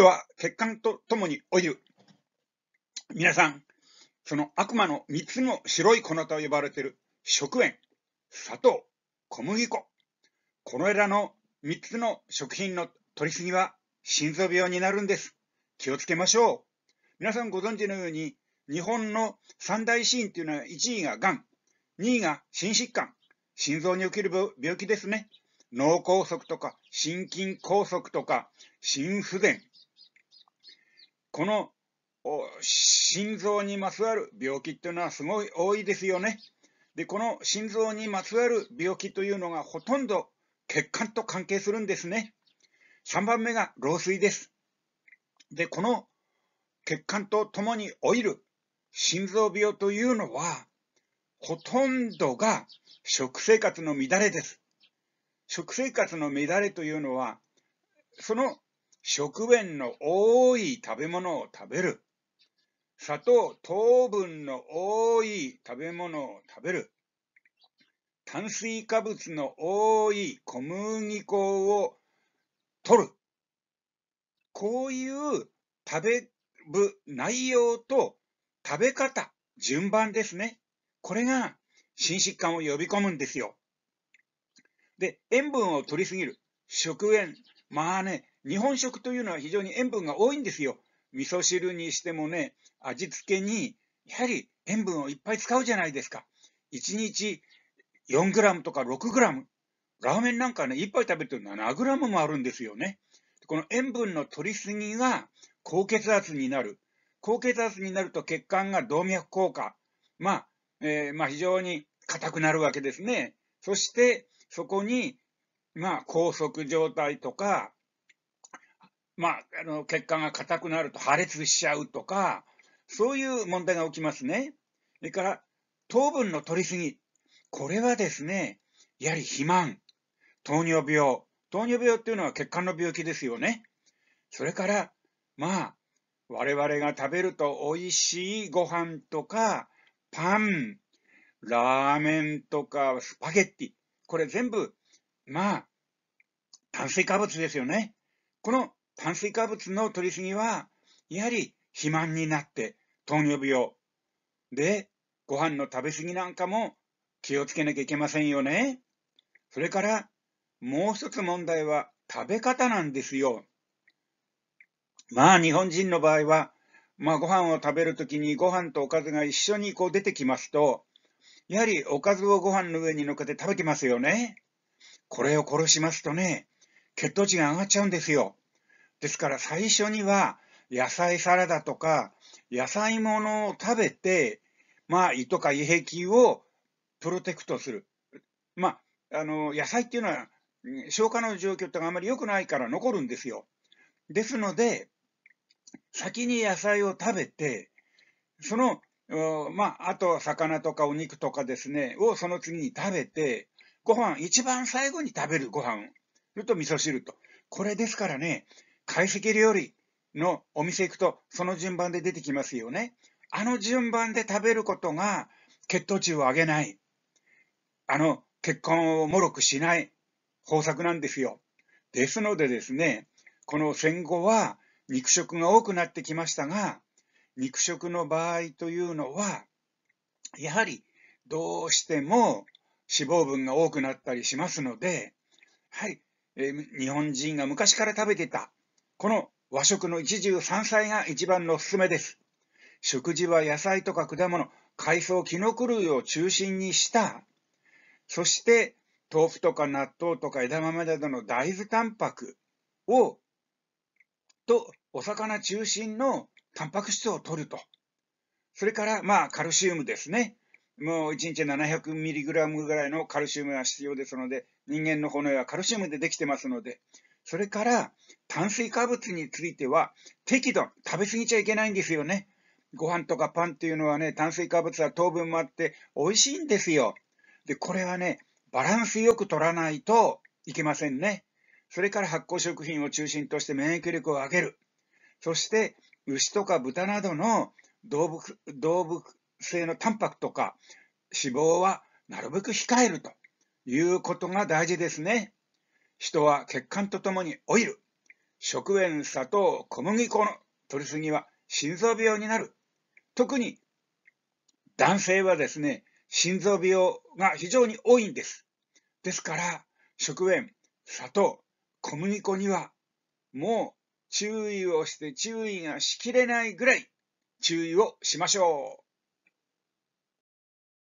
人は血管とともに老いる。皆さん、その悪魔の3つの白い粉と呼ばれている食塩、砂糖、小麦粉。この枝の3つの食品の取りすぎは心臓病になるんです。気をつけましょう。皆さんご存知のように、日本の三大死因というのは1位が癌、2位が心疾患、心臓に起きる病気ですね。脳梗塞とか、心筋梗塞とか、心不全、この心臓にまつわる病気っていうのはすごい多いですよね。で、この心臓にまつわる病気というのがほとんど血管と関係するんですね。3番目が老衰です。で、この血管とともに老いる心臓病というのは、ほとんどが食生活の乱れです。食生活の乱れというのは、その食塩の多い食べ物を食べる。砂糖、糖分の多い食べ物を食べる。炭水化物の多い小麦粉を取る。こういう食べる内容と食べ方、順番ですね。これが心疾患を呼び込むんですよ。で、塩分を取りすぎる。食塩。まあね、日本食というのは非常に塩分が多いんですよ。味噌汁にしてもね、味付けに、やはり塩分をいっぱい使うじゃないですか。1日4グラムとか6グラム。ラーメンなんかね、1杯食べてると7グラムもあるんですよね。この塩分の取りすぎが高血圧になる。高血圧になると血管が動脈硬化。まあ、えー、まあ、非常に硬くなるわけですね。そして、そこに、まあ、拘束状態とか、まあ、あの血管が硬くなると破裂しちゃうとか、そういう問題が起きますね。それから、糖分の取りすぎ。これはですね、やはり肥満、糖尿病。糖尿病っていうのは血管の病気ですよね。それから、まあ、我々が食べると美味しいご飯とか、パン、ラーメンとか、スパゲッティ。これ全部、まあ、炭水化物ですよね。この炭水化物の摂りすぎは、やはり肥満になって糖尿病。で、ご飯の食べ過ぎなんかも気をつけなきゃいけませんよね。それから、もう一つ問題は食べ方なんですよ。まあ日本人の場合は、まあご飯を食べるときにご飯とおかずが一緒にこう出てきますと、やはりおかずをご飯の上に乗っけて食べてますよね。これを殺しますとね、血糖値が上がっちゃうんですよ。ですから最初には野菜サラダとか野菜ものを食べて、まあ胃とか胃壁をプロテクトする。まあ、あの、野菜っていうのは消化の状況ってあまり良くないから残るんですよ。ですので、先に野菜を食べて、その、まあ、あと魚とかお肉とかですね、をその次に食べて、ご飯、一番最後に食べるご飯、それと味噌汁と。これですからね、懐石料理のお店行くと、その順番で出てきますよね。あの順番で食べることが、血糖値を上げない。あの、血管をもろくしない方策なんですよ。ですのでですね、この戦後は肉食が多くなってきましたが、肉食の場合というのは、やはりどうしても脂肪分が多くなったりしますので、はい、え日本人が昔から食べてたこの和食の一汁三菜が一番のおすすめです。食事は野菜とか果物、海藻、キノコ類を中心にした。そして、豆腐とか納豆とか枝豆などの大豆タンパクを、と、お魚中心のタンパク質を摂ると。それから、まあ、カルシウムですね。もう1日 700mg ぐらいのカルシウムが必要ですので、人間の骨はカルシウムでできてますので、それから、炭水化物については、適度、食べ過ぎちゃいけないんですよね。ご飯とかパンっていうのはね、炭水化物は糖分もあって美味しいんですよ。で、これはね、バランスよく取らないといけませんね。それから発酵食品を中心として免疫力を上げる。そして、牛とか豚などの動物、動物性のタンパクとか脂肪はなるべく控えるということが大事ですね。人は血管とともに老いる。食塩、砂糖、小麦粉の取りすぎは心臓病になる。特に男性はですね、心臓病が非常に多いんです。ですから、食塩、砂糖、小麦粉にはもう注意をして注意がしきれないぐらい注意をしましょう。